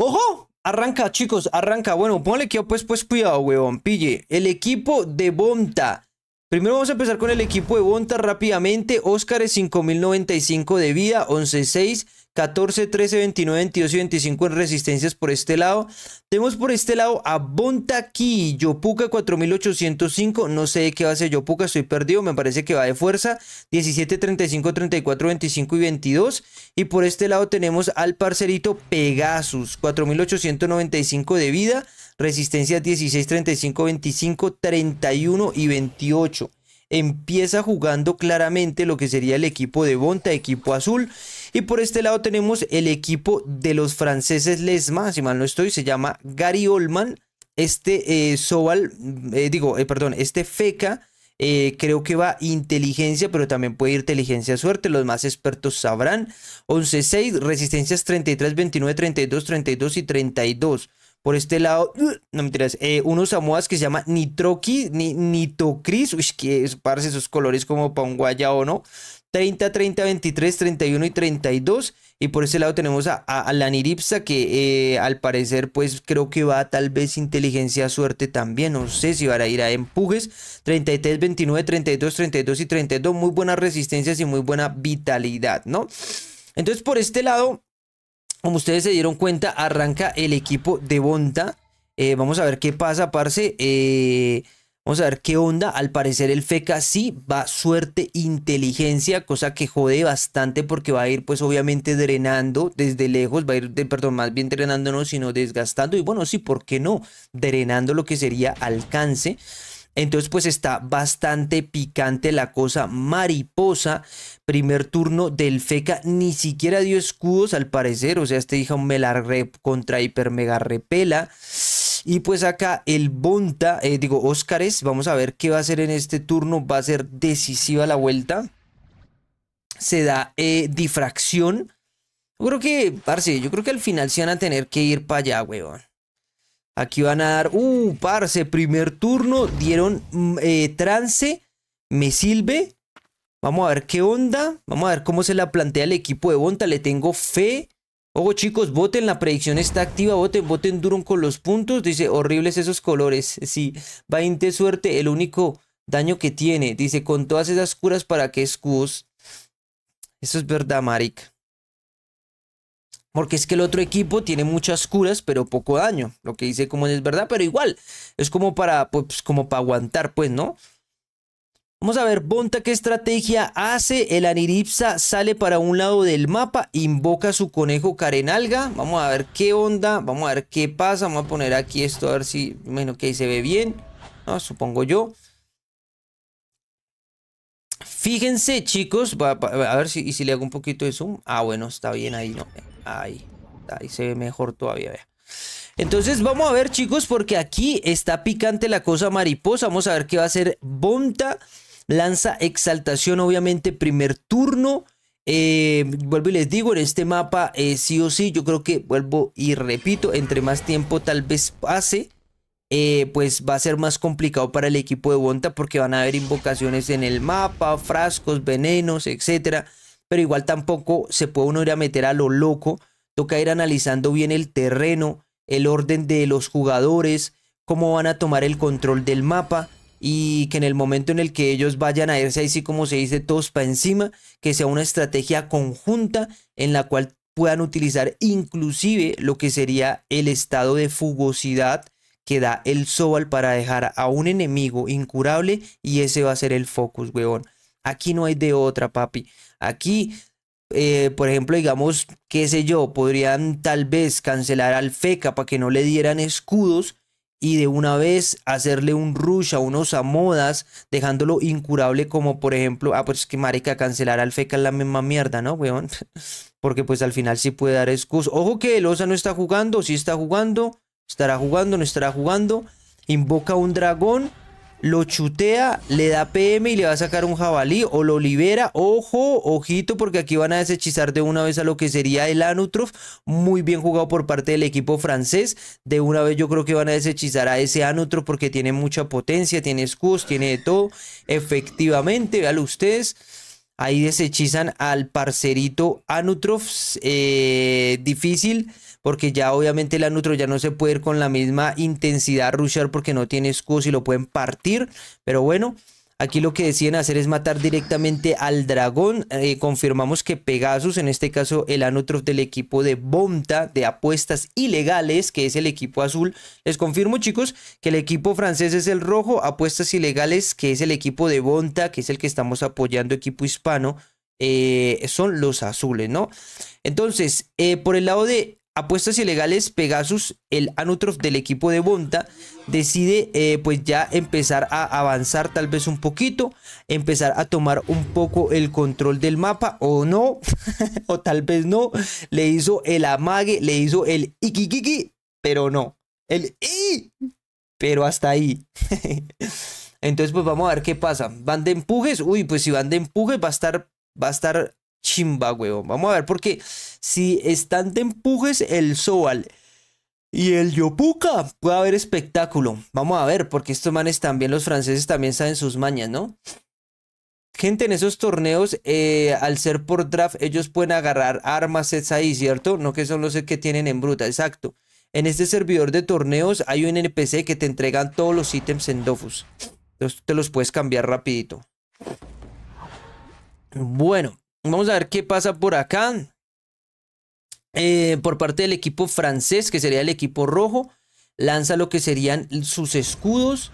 ¡Ojo! Arranca, chicos, arranca. Bueno, ponle que pues, pues cuidado, huevón. Pille. El equipo de Bonta. Primero vamos a empezar con el equipo de Bonta rápidamente. Oscar es 5095 de vida, 116. 14, 13, 29, 22 y 25 en resistencias por este lado. Tenemos por este lado a Bontaki, Yopuka 4805. No sé qué va a ser Yopuka, estoy perdido. Me parece que va de fuerza. 17, 35, 34, 25 y 22. Y por este lado tenemos al parcerito Pegasus, 4895 de vida. Resistencias 16, 35, 25, 31 y 28 empieza jugando claramente lo que sería el equipo de Bonta, equipo azul, y por este lado tenemos el equipo de los franceses Lesma, si mal no estoy, se llama Gary Oldman. Este eh, Sobal, eh, digo, eh, perdón, este Feca. creo que va inteligencia, pero también puede ir inteligencia suerte. Los más expertos sabrán. 11-6, resistencias 33, 29, 32, 32 y 32. Por este lado, ¡uh! no mentiras, unos Samoas que se llama Nitroki, Nitocris. Uy, que parece esos colores como para un guayao, ¿no? 30, 30, 23, 31 y 32. Y por ese lado tenemos a, la que eh, al parecer, pues creo que va tal vez inteligencia, suerte también. No sé si van a ir a empujes. 33, 29, 32, 32 y 32. Muy buenas resistencias y muy buena vitalidad, ¿no? Entonces, por este lado, como ustedes se dieron cuenta, arranca el equipo de Bonta. Eh, vamos a ver qué pasa, parce. Eh Vamos a ver qué onda. Al parecer el FECA sí va suerte, inteligencia, cosa que jode bastante porque va a ir pues obviamente drenando desde lejos, va a ir, perdón, más bien drenando no, sino desgastando. Y bueno, sí, ¿por qué no? Drenando lo que sería alcance. Entonces pues está bastante picante la cosa mariposa. Primer turno del FECA ni siquiera dio escudos al parecer. O sea, este hija me la contra hiper mega repela. Y pues acá el Bonta, eh, digo, Óscares, vamos a ver qué va a hacer en este turno. Va a ser decisiva la vuelta. Se da eh, difracción. Yo creo que, parce, yo creo que al final se van a tener que ir para allá, weón. Aquí van a dar, uh, parce, primer turno, dieron mm, eh, trance, me sirve. Vamos a ver qué onda, vamos a ver cómo se la plantea el equipo de Bonta, le tengo fe. Ojo chicos, voten, la predicción está activa, voten, voten Durum con los puntos. Dice, horribles esos colores. Sí, de suerte, el único daño que tiene. Dice, con todas esas curas, ¿para qué escudos? Eso es verdad, Marik. Porque es que el otro equipo tiene muchas curas, pero poco daño. Lo que dice como es verdad, pero igual. Es como para, pues, como para aguantar, pues, ¿no? Vamos a ver, Bonta, qué estrategia hace. El Aniripsa sale para un lado del mapa, invoca su conejo Karenalga. Vamos a ver qué onda, vamos a ver qué pasa. Vamos a poner aquí esto, a ver si, bueno, que ahí se ve bien. No, supongo yo. Fíjense, chicos, a, ver si, si le hago un poquito de zoom. Ah, bueno, está bien ahí, no. Ahí, ahí se ve mejor todavía, vea. Entonces vamos a ver, chicos, porque aquí está picante la cosa mariposa. Vamos a ver qué va a hacer Bonta lanza exaltación, obviamente, primer turno. Eh, vuelvo y les digo, en este mapa eh, sí o sí, yo creo que vuelvo y repito, entre más tiempo tal vez pase, eh, pues va a ser más complicado para el equipo de Bonta porque van a haber invocaciones en el mapa, frascos, venenos, etc., Pero igual tampoco se puede uno ir a meter a lo loco, toca ir analizando bien el terreno, el orden de los jugadores, cómo van a tomar el control del mapa y que en el momento en el que ellos vayan a irse sí como se dice todos para encima, que sea una estrategia conjunta en la cual puedan utilizar inclusive lo que sería el estado de fugosidad que da el Sobal para dejar a un enemigo incurable y ese va a ser el focus, weón. Aquí no hay de otra, papi. Aquí, eh, por ejemplo, digamos, qué sé yo, podrían tal vez cancelar al FECA para que no le dieran escudos y de una vez hacerle un rush a unos amodas, dejándolo incurable como por ejemplo, ah, pues que marica, cancelar al feca es la misma mierda, ¿no, weón? Porque pues al final sí puede dar excusa. Ojo que el osa no está jugando, sí está jugando, estará jugando, no estará jugando. Invoca un dragón lo chutea, le da PM y le va a sacar un jabalí o lo libera. Ojo, ojito, porque aquí van a desechizar de una vez a lo que sería el Anutrof. Muy bien jugado por parte del equipo francés. De una vez yo creo que van a desechizar a ese Anutrof porque tiene mucha potencia, tiene escudos, tiene de todo. Efectivamente, véanlo ustedes. Ahí desechizan al parcerito Anutrof. Eh, difícil porque ya obviamente la Nutro ya no se puede ir con la misma intensidad a rushear porque no tiene escudo. y lo pueden partir, pero bueno. Aquí lo que deciden hacer es matar directamente al dragón. Eh, confirmamos que Pegasus, en este caso el anutro del equipo de Bonta. de apuestas ilegales, que es el equipo azul. Les confirmo chicos que el equipo francés es el rojo, apuestas ilegales, que es el equipo de Bonta, que es el que estamos apoyando, equipo hispano. Eh, son los azules, ¿no? Entonces, eh, por el lado de apuestas ilegales, Pegasus, el Anutrof del equipo de Bonta, decide eh, pues ya empezar a avanzar tal vez un poquito, empezar a tomar un poco el control del mapa o no, o tal vez no, le hizo el amague, le hizo el ikikiki, pero no, el i, pero hasta ahí. Entonces pues vamos a ver qué pasa. Van de empujes, uy, pues si van de empujes va a estar va a estar chimba, weón. Vamos a ver, porque si están de empujes el Sobal y el Yopuka, puede haber espectáculo. Vamos a ver, porque estos manes también, los franceses también saben sus mañas, ¿no? Gente, en esos torneos, eh, al ser por draft, ellos pueden agarrar armas, sets ahí, ¿cierto? No que son los que tienen en bruta, exacto. En este servidor de torneos hay un NPC que te entregan todos los ítems en Dofus. Entonces te los puedes cambiar rapidito. Bueno, Vamos a ver qué pasa por acá. Eh, por parte del equipo francés, que sería el equipo rojo, lanza lo que serían sus escudos.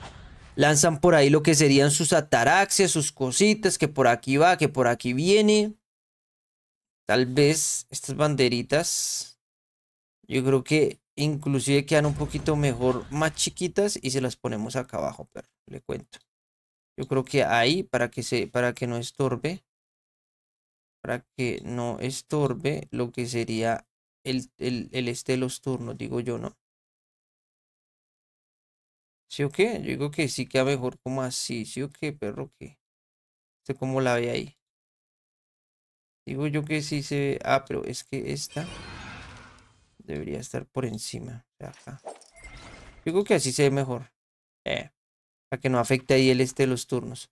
Lanzan por ahí lo que serían sus ataraxias, sus cositas, que por aquí va, que por aquí viene. Tal vez estas banderitas, yo creo que inclusive quedan un poquito mejor, más chiquitas, y se las ponemos acá abajo, pero le cuento. Yo creo que ahí, para que, se, para que no estorbe para que no estorbe lo que sería el, el, este de los turnos, digo yo, ¿no? ¿Sí o qué? Yo digo que sí queda mejor como así, ¿sí o qué, perro? ¿Qué? ¿Usted cómo la ve ahí? Digo yo que sí se ve... Ah, pero es que esta debería estar por encima Digo que así se ve mejor. Eh, para que no afecte ahí el este de los turnos.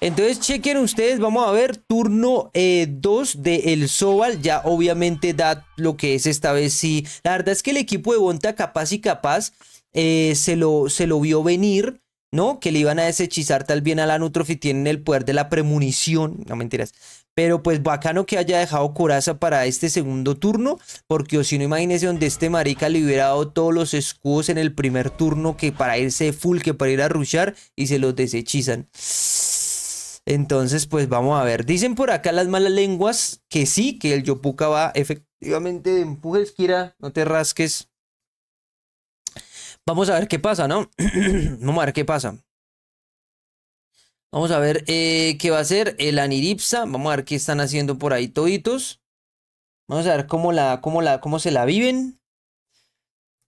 Entonces chequen ustedes, vamos a ver, turno 2 eh, de El Sobal, ya obviamente da lo que es esta vez sí. La verdad es que el equipo de Bonta capaz y capaz eh, se, lo, se lo vio venir, ¿no? Que le iban a deshechizar tal bien a la Nutrof y tienen el poder de la premonición, no mentiras. Pero pues bacano que haya dejado Coraza para este segundo turno, porque o si no imagínense donde este marica le hubiera dado todos los escudos en el primer turno que para irse full, que para ir a rushar y se los deshechizan. Entonces, pues vamos a ver. Dicen por acá las malas lenguas que sí, que el Yopuka va efectivamente de empujes, Kira, no te rasques. Vamos a ver qué pasa, ¿no? vamos a ver qué pasa. Vamos a ver eh, qué va a ser el Aniripsa. Vamos a ver qué están haciendo por ahí toditos. Vamos a ver cómo, la, cómo, la, cómo se la viven.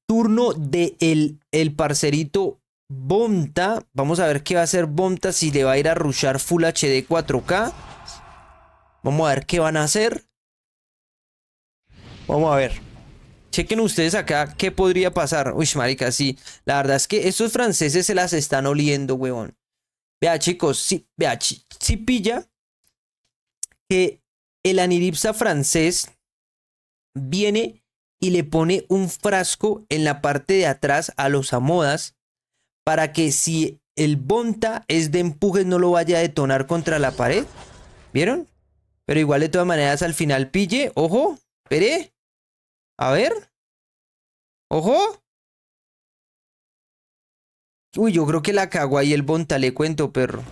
Turno de el, el parcerito Bomta. Vamos a ver qué va a hacer Bomta. Si le va a ir a rushar Full HD 4K. Vamos a ver qué van a hacer. Vamos a ver. Chequen ustedes acá qué podría pasar. Uy, marica, sí. La verdad es que estos franceses se las están oliendo, weón. Vea, chicos. vea, si pilla que el aniripsa francés viene y le pone un frasco en la parte de atrás a los amodas para que si el Bonta es de empuje no lo vaya a detonar contra la pared. ¿Vieron? Pero igual de todas maneras al final pille. Ojo, ¡Espere! A ver. Ojo. Uy, yo creo que la cagó ahí el Bonta, le cuento, perro.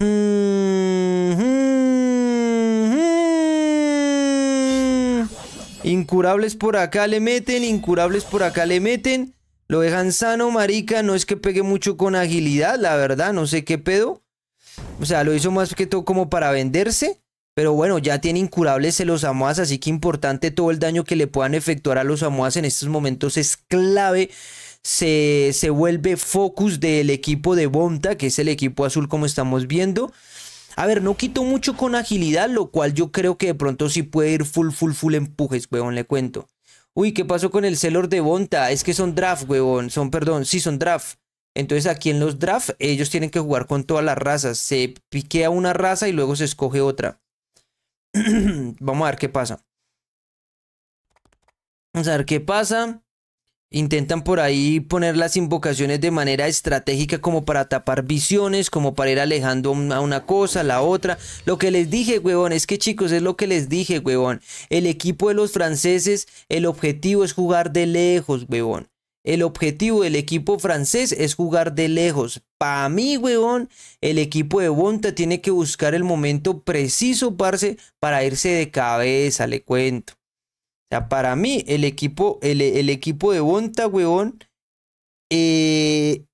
Mm-hmm. Incurables por acá le meten, incurables por acá le meten. Lo dejan sano, marica. No es que pegue mucho con agilidad, la verdad. No sé qué pedo. O sea, lo hizo más que todo como para venderse. Pero bueno, ya tiene incurables en los Amoas, así que importante todo el daño que le puedan efectuar a los Amoas en estos momentos es clave. Se, se vuelve focus del equipo de Bonta, que es el equipo azul como estamos viendo. A ver, no quito mucho con agilidad, lo cual yo creo que de pronto sí puede ir full, full, full empujes, weón, le cuento. Uy, ¿qué pasó con el Celor de Bonta? Es que son draft, huevón. Son, perdón, sí, son draft. Entonces aquí en los draft ellos tienen que jugar con todas las razas. Se piquea una raza y luego se escoge otra. Vamos a ver qué pasa. Vamos a ver qué pasa. Intentan por ahí poner las invocaciones de manera estratégica como para tapar visiones, como para ir alejando a una cosa, a la otra. Lo que les dije, huevón, es que chicos, es lo que les dije, huevón. El equipo de los franceses, el objetivo es jugar de lejos, huevón. El objetivo del equipo francés es jugar de lejos. Para mí, huevón, el equipo de Bonta tiene que buscar el momento preciso, parce, para irse de cabeza, le cuento para mí, el equipo, el, equipo de Bonta, huevón, eh,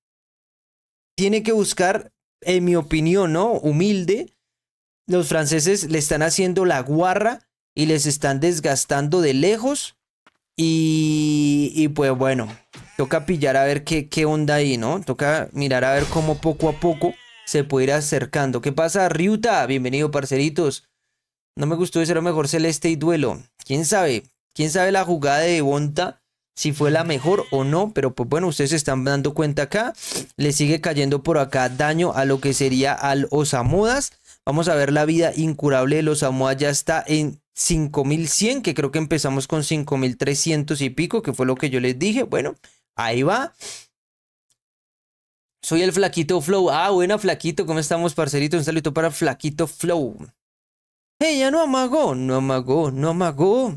tiene que buscar, en mi opinión, ¿no? Humilde. Los franceses le están haciendo la guarra y les están desgastando de lejos. Y, y pues bueno, toca pillar a ver qué, onda ahí, ¿no? Toca mirar a ver cómo poco a poco se puede ir acercando. ¿Qué pasa, Ryuta? Bienvenido, parceritos. No me gustó, ese lo mejor celeste y duelo. ¿Quién sabe? Quién sabe la jugada de Bonta si fue la mejor o no, pero pues bueno, ustedes se están dando cuenta acá. Le sigue cayendo por acá daño a lo que sería al Osamudas. Vamos a ver la vida incurable de los ya está en 5100, que creo que empezamos con 5300 y pico, que fue lo que yo les dije. Bueno, ahí va. Soy el Flaquito Flow. Ah, buena Flaquito, ¿cómo estamos, parcerito? Un saludo para Flaquito Flow. ya no amagó, no amagó, no amagó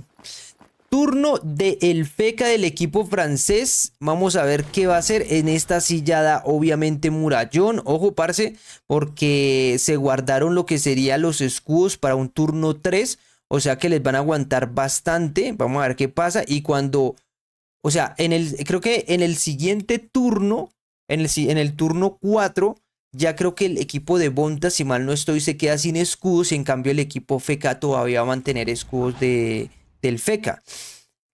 turno del el feca del equipo francés. Vamos a ver qué va a hacer en esta sillada. Obviamente Murallón. Ojo, parce, porque se guardaron lo que serían los escudos para un turno 3. O sea que les van a aguantar bastante. Vamos a ver qué pasa. Y cuando... O sea, en el, creo que en el siguiente turno, en el, en el turno 4, ya creo que el equipo de Bonta, si mal no estoy, se queda sin escudos. Y en cambio el equipo Feca todavía va a mantener escudos de, del FECA.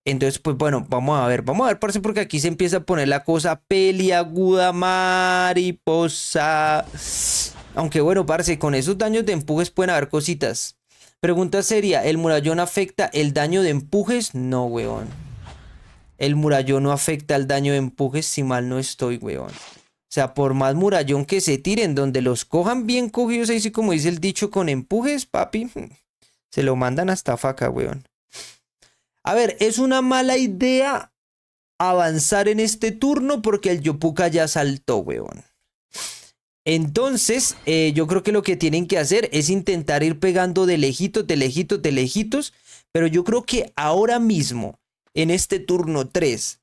Entonces, pues bueno, vamos a ver, vamos a ver, parce, porque aquí se empieza a poner la cosa peliaguda, mariposa. Aunque bueno, parce, con esos daños de empujes pueden haber cositas. Pregunta seria, ¿el murallón afecta el daño de empujes? No, weón. El murallón no afecta el daño de empujes si mal no estoy, weón. O sea, por más murallón que se tiren, donde los cojan bien cogidos, ahí sí como dice el dicho, con empujes, papi, se lo mandan hasta faca, weón. A ver, es una mala idea avanzar en este turno porque el Yopuka ya saltó, weón. Entonces, eh, yo creo que lo que tienen que hacer es intentar ir pegando de lejitos, de lejitos, de lejitos. Pero yo creo que ahora mismo, en este turno 3,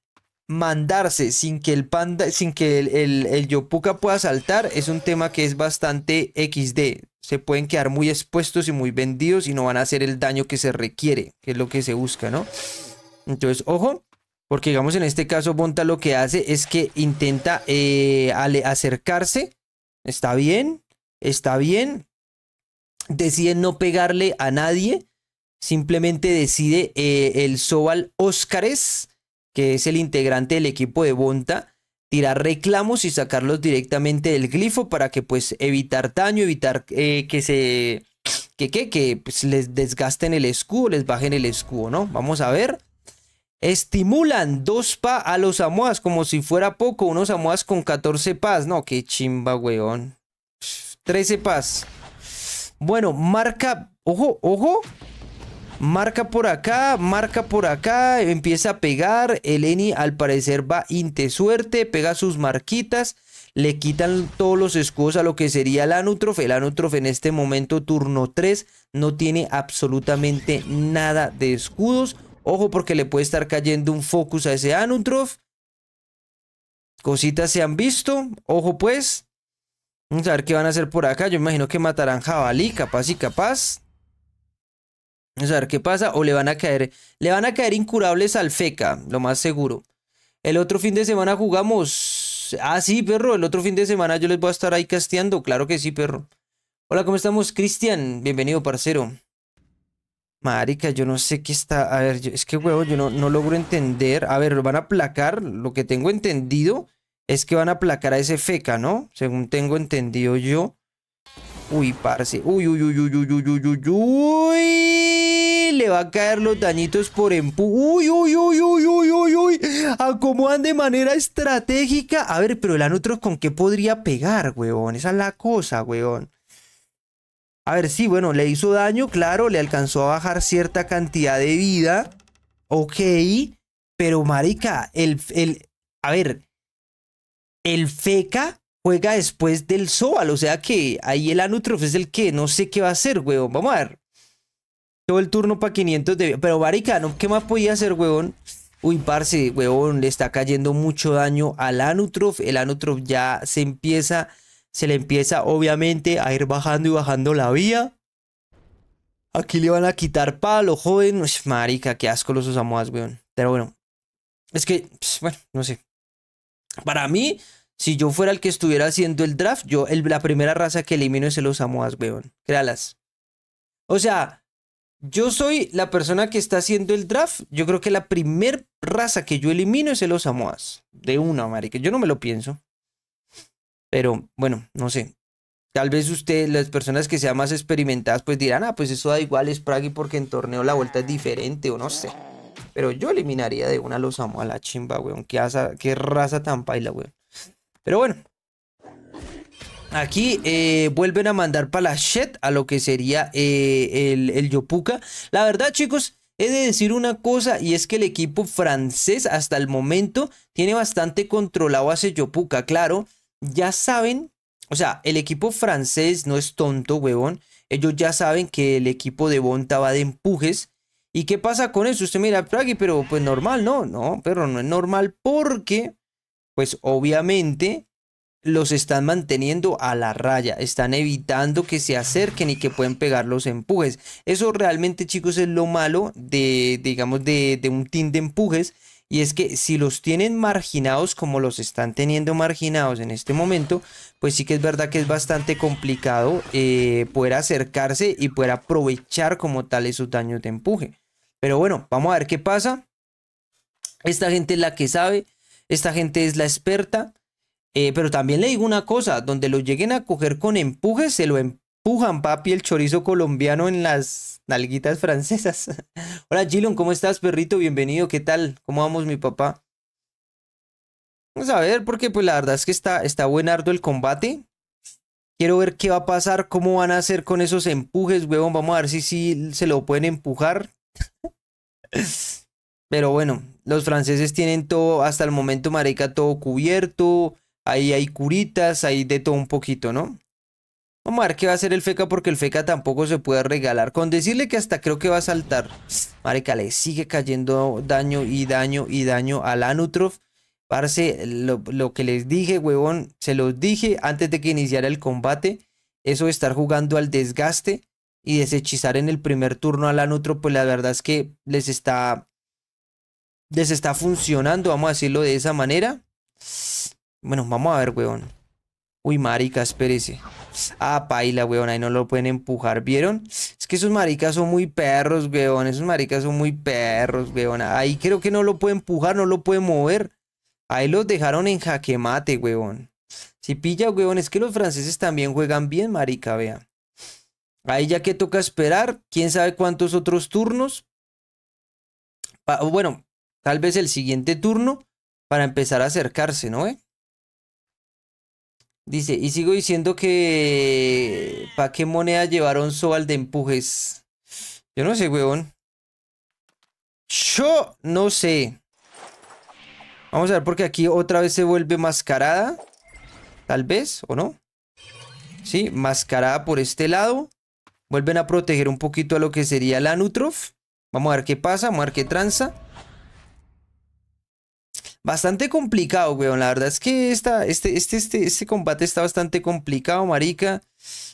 mandarse sin que el panda, sin que el, el Yopuka pueda saltar, es un tema que es bastante XD se pueden quedar muy expuestos y muy vendidos y no van a hacer el daño que se requiere, que es lo que se busca, ¿no? Entonces, ojo, porque digamos en este caso Bonta lo que hace es que intenta eh, acercarse, está bien, está bien, decide no pegarle a nadie, simplemente decide eh, el Sobal Óscares, que es el integrante del equipo de Bonta, tirar reclamos y sacarlos directamente del glifo para que pues evitar daño, evitar eh, que se... Que, qué? que pues, les desgasten el escudo, les bajen el escudo, ¿no? Vamos a ver. Estimulan dos pa a los amuas, como si fuera poco. Unos amuas con 14 pa's. No, qué chimba, weón. 13 pa's. Bueno, marca. Ojo, ojo. Marca por acá, marca por acá, empieza a pegar. Eleni al parecer va inte suerte, pega sus marquitas. Le quitan todos los escudos a lo que sería el Anutrof, El Anutrof en este momento, turno 3, no tiene absolutamente nada de escudos. Ojo porque le puede estar cayendo un focus a ese Anutrof. Cositas se han visto. Ojo pues. Vamos a ver qué van a hacer por acá. Yo imagino que matarán jabalí, capaz y capaz a ver qué pasa. O le van a caer. Le van a caer incurables al FECA, lo más seguro. El otro fin de semana jugamos. Ah, sí, perro. El otro fin de semana yo les voy a estar ahí casteando. Claro que sí, perro. Hola, ¿cómo estamos? Cristian, bienvenido, parcero. Marica, yo no sé qué está. A ver, es que, huevo, yo no, no logro entender. A ver, lo van a aplacar. Lo que tengo entendido es que van a aplacar a ese feca, ¿no? Según tengo entendido yo. Uy, parce. Uy, uy, uy, uy, uy, uy, uy, uy, uy. Le va a caer los dañitos por empu. Uy, uy, uy, uy, uy, uy, uy. Acomodan de manera estratégica. A ver, pero el anutro con qué podría pegar, weón. Esa es la cosa, weón. A ver, sí, bueno, le hizo daño, claro. Le alcanzó a bajar cierta cantidad de vida. Ok. Pero, marica, el... el a ver. El feca juega después del Sobal. O sea que ahí el Anutrof es el que no sé qué va a hacer, weón. Vamos a ver. Todo el turno para 500 de... Pero ¿no? ¿qué más podía hacer, weón? Uy, parce, weón, le está cayendo mucho daño al Anutrof. El Anutrof ya se empieza... Se le empieza, obviamente, a ir bajando y bajando la vía. Aquí le van a quitar palo, joven. marica, qué asco los Osamuas, weón. Pero bueno. Es que, pues, bueno, no sé. Para mí, si yo fuera el que estuviera haciendo el draft, yo la primera raza que elimino es el Osamoas, weón. Créalas. O sea, yo soy la persona que está haciendo el draft. Yo creo que la primer raza que yo elimino es el Osamoas. De una, marica. Yo no me lo pienso. Pero bueno, no sé. Tal vez usted, las personas que sean más experimentadas, pues dirán, ah, pues eso da igual, es Pragui porque en torneo la vuelta es diferente o no sé. Pero yo eliminaría de una los amo la chimba, weón. Qué, qué raza tan paila, weón. Pero bueno. Aquí eh, vuelven a mandar para la shit a lo que sería eh, el, Yopuka. La verdad, chicos, He de decir una cosa y es que el equipo francés hasta el momento tiene bastante controlado a ese Yopuka, claro. Ya saben, o sea, el equipo francés no es tonto, huevón. Ellos ya saben que el equipo de Bonta va de empujes. ¿Y qué pasa con eso? Usted mira, aquí, pero pues normal, no, no, pero no es normal porque pues obviamente los están manteniendo a la raya, están evitando que se acerquen y que puedan pegar los empujes. Eso realmente, chicos, es lo malo de, digamos, de, un team de empujes. Y es que si los tienen marginados como los están teniendo marginados en este momento, pues sí que es verdad que es bastante complicado eh, poder acercarse y poder aprovechar como tal esos daños de empuje. Pero bueno, vamos a ver qué pasa. Esta gente es la que sabe esta gente es la experta. Eh, pero también le digo una cosa, donde lo lleguen a coger con empujes, se lo empujan, papi, el chorizo colombiano en las nalguitas francesas. Hola, Gilon, ¿cómo estás, perrito? Bienvenido, ¿qué tal? ¿Cómo vamos, mi papá? Vamos a ver, porque pues la verdad es que está, está buen ardo el combate. Quiero ver qué va a pasar, cómo van a hacer con esos empujes, huevón. Vamos a ver si, si se lo pueden empujar. Pero bueno, los franceses tienen todo, hasta el momento, Mareca todo cubierto. Ahí hay curitas, ahí de todo un poquito, ¿no? Vamos a ver qué va a hacer el FECA porque el FECA tampoco se puede regalar. Con decirle que hasta creo que va a saltar. Marica, le sigue cayendo daño y daño y daño a Lanutrov. Parce, lo, lo que les dije, huevón, se los dije antes de que iniciara el combate. Eso de estar jugando al desgaste y desechizar en el primer turno la Anutrov, pues la verdad es que les está les está funcionando, vamos a decirlo de esa manera. Bueno, vamos a ver, weón. Uy, marica, espérese. Ah, paila, weón, ahí no lo pueden empujar, ¿vieron? Es que esos maricas son muy perros, weón. Esos maricas son muy perros, weón. Ahí creo que no lo puede empujar, no lo puede mover. Ahí los dejaron en jaque mate, weón. Si pilla, weón, es que los franceses también juegan bien, marica, vea. Ahí ya que toca esperar, quién sabe cuántos otros turnos. bueno, Tal vez el siguiente turno para empezar a acercarse, ¿no? Eh? Dice, y sigo diciendo que... ¿Para qué moneda llevaron Sobal de empujes? Yo no sé, huevón. Yo no sé. Vamos a ver porque aquí otra vez se vuelve mascarada. Tal vez, ¿o no? Sí, mascarada por este lado. Vuelven a proteger un poquito a lo que sería la Nutrof. Vamos a ver qué pasa, vamos a ver qué tranza. Bastante complicado, weón. La verdad es que esta, este, este, este, este, combate está bastante complicado, marica.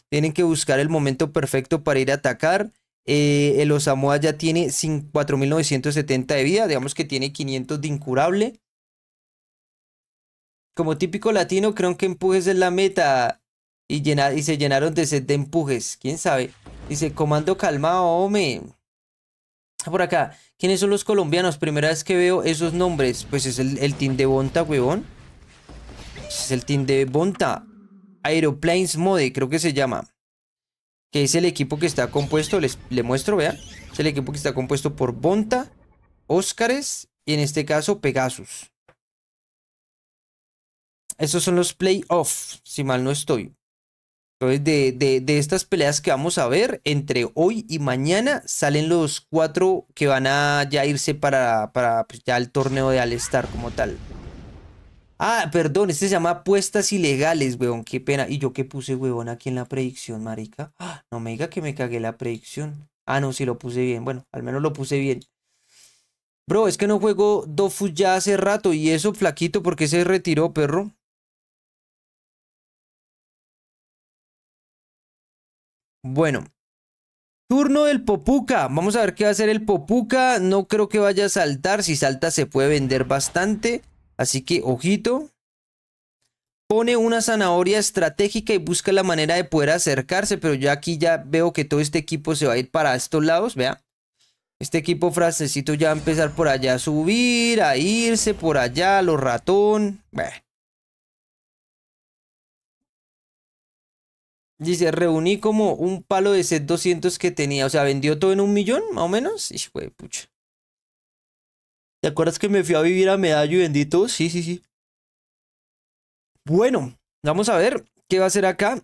Tienen que buscar el momento perfecto para ir a atacar. Eh, el Osamoa ya tiene 4.970 de vida. Digamos que tiene 500 de incurable. Como típico latino, creo que empujes es la meta. Y, y se llenaron de set de empujes. ¿Quién sabe? Dice, comando calmado, hombre. Ah, por acá, ¿quiénes son los colombianos? Primera vez que veo esos nombres. Pues es el, team de Bonta, huevón. Pues es el team de Bonta. Aeroplanes Mode, creo que se llama. Que es el equipo que está compuesto. Les, le muestro, vean. Es el equipo que está compuesto por Bonta, Óscares y en este caso Pegasus. Esos son los playoffs, si mal no estoy. Entonces, de, estas peleas que vamos a ver, entre hoy y mañana salen los cuatro que van a ya irse para, pues, el torneo de All-Star como tal. Ah, perdón, este se llama apuestas ilegales, weón. Qué pena. ¿Y yo qué puse, weón, aquí en la predicción, marica? ¡Ah! no me diga que me cagué la predicción. Ah, no, sí lo puse bien. Bueno, al menos lo puse bien. Bro, es que no juego Dofus ya hace rato y eso flaquito porque se retiró, perro. Bueno. Turno del Popuca. Vamos a ver qué va a hacer el Popuca. No creo que vaya a saltar. Si salta se puede vender bastante. Así que ojito. Pone una zanahoria estratégica y busca la manera de poder acercarse. Pero yo aquí ya veo que todo este equipo se va a ir para estos lados. Vea. Este equipo francesito ya va a empezar por allá a subir, a irse por allá, los ratón. Dice, reuní como un palo de set 200 que tenía. O sea, vendió todo en un millón, más o menos. Y pucha. ¿Te acuerdas que me fui a vivir a Medallo y bendito? Sí, sí, sí. Bueno, vamos a ver qué va a hacer acá.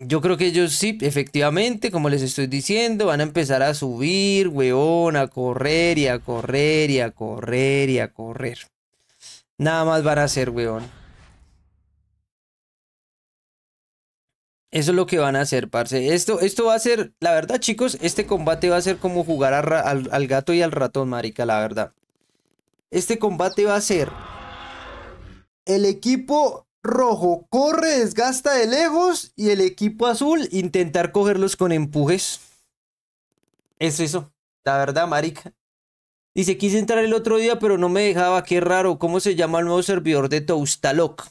Yo creo que ellos sí, efectivamente, como les estoy diciendo, van a empezar a subir, weón, a correr y a correr y a correr y a correr. Nada más van a hacer, weón. Eso es lo que van a hacer, parce. Esto, esto va a ser, la verdad, chicos, este combate va a ser como jugar al, gato y al ratón, marica, la verdad. Este combate va a ser... El equipo rojo corre, desgasta de lejos y el equipo azul intentar cogerlos con empujes. Es eso, la verdad, marica. Dice, quise entrar el otro día, pero no me dejaba. Qué raro, ¿cómo se llama el nuevo servidor de Toastalock?